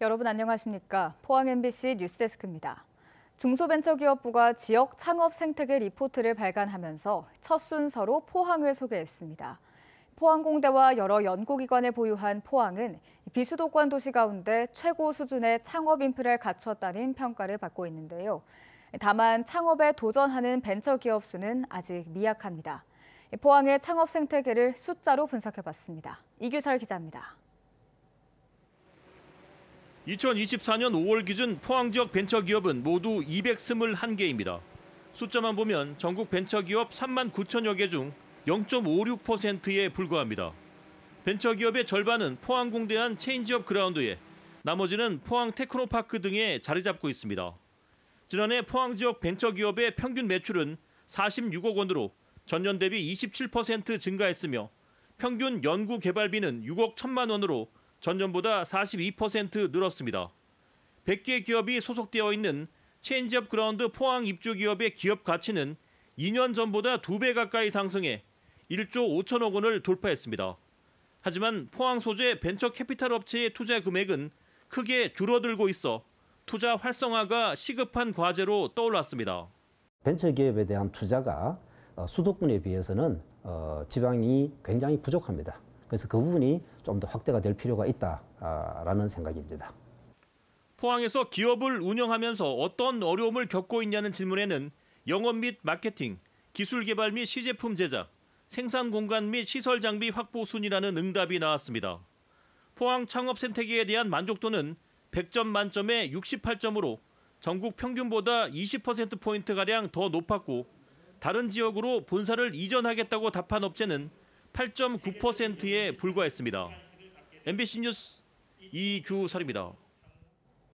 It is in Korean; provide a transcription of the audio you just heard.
여러분 안녕하십니까? 포항 MBC 뉴스데스크입니다. 중소벤처기업부가 지역 창업 생태계 리포트를 발간하면서 첫 순서로 포항을 소개했습니다. 포항공대와 여러 연구기관을 보유한 포항은 비수도권 도시 가운데 최고 수준의 창업 인프라를 갖췄다는 평가를 받고 있는데요. 다만 창업에 도전하는 벤처기업 수는 아직 미약합니다. 포항의 창업 생태계를 숫자로 분석해봤습니다. 이규설 기자입니다. 2024년 5월 기준 포항 지역 벤처기업은 모두 221개입니다. 숫자만 보면 전국 벤처기업 3만 9천여 개 중 0.56%에 불과합니다. 벤처기업의 절반은 포항공대한 체인지업 그라운드에 나머지는 포항 테크노파크 등에 자리 잡고 있습니다. 지난해 포항 지역 벤처기업의 평균 매출은 46억 원으로 전년 대비 27% 증가했으며 평균 연구개발비는 6억 1 천만 원으로 전년보다 42% 늘었습니다. 100개 기업이 소속되어 있는 체인지업 그라운드 포항 입주 기업의 기업 가치는 2년 전보다 2배 가까이 상승해 1조 5천억 원을 돌파했습니다. 하지만 포항 소재 벤처 캐피탈 업체의 투자 금액은 크게 줄어들고 있어 투자 활성화가 시급한 과제로 떠올랐습니다. 벤처 기업에 대한 투자가 어, 수도권에 비해서는 어, 지방이 굉장히 부족합니다. 그래서 그 부분이 좀 더 확대가 될 필요가 있다라는 생각입니다. 포항에서 기업을 운영하면서 어떤 어려움을 겪고 있냐는 질문에는 영업 및 마케팅, 기술 개발 및 시제품 제작, 생산 공간 및 시설 장비 확보 순이라는 응답이 나왔습니다. 포항 창업 생태계에 대한 만족도는 100점 만점에 68점으로 전국 평균보다 20%포인트가량 더 높았고 다른 지역으로 본사를 이전하겠다고 답한 업체는 8.9%에 불과했습니다. MBC 뉴스 이규설입니다.